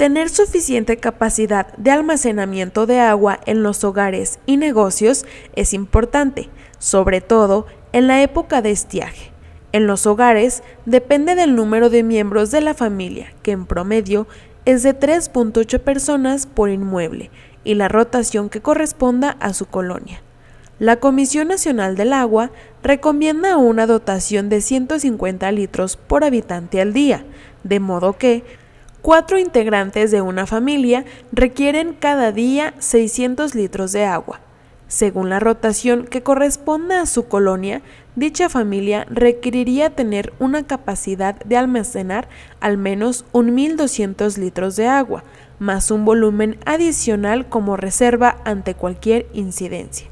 Tener suficiente capacidad de almacenamiento de agua en los hogares y negocios es importante, sobre todo en la época de estiaje. En los hogares depende del número de miembros de la familia, que en promedio es de 3.8 personas por inmueble, y la rotación que corresponda a su colonia. La Comisión Nacional del Agua recomienda una dotación de 150 litros por habitante al día, de modo que Cuatro integrantes de una familia requieren cada día 600 litros de agua. Según la rotación que corresponda a su colonia, dicha familia requeriría tener una capacidad de almacenar al menos 1.200 litros de agua, más un volumen adicional como reserva ante cualquier incidencia.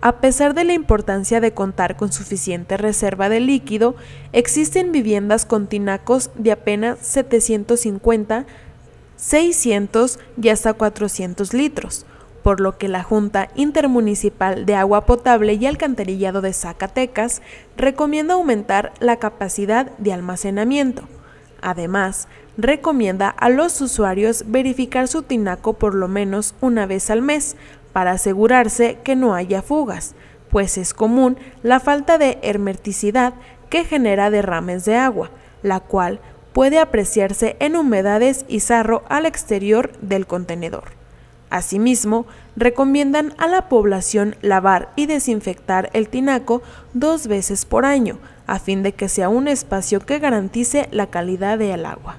A pesar de la importancia de contar con suficiente reserva de líquido, existen viviendas con tinacos de apenas 750, 600 y hasta 400 litros, por lo que la Junta Intermunicipal de Agua Potable y Alcantarillado de Zacatecas recomienda aumentar la capacidad de almacenamiento. Además, recomienda a los usuarios verificar su tinaco por lo menos una vez al mes para asegurarse que no haya fugas, pues es común la falta de hermeticidad que genera derrames de agua, la cual puede apreciarse en humedades y sarro al exterior del contenedor. Asimismo, recomiendan a la población lavar y desinfectar el tinaco dos veces por año, a fin de que sea un espacio que garantice la calidad del agua.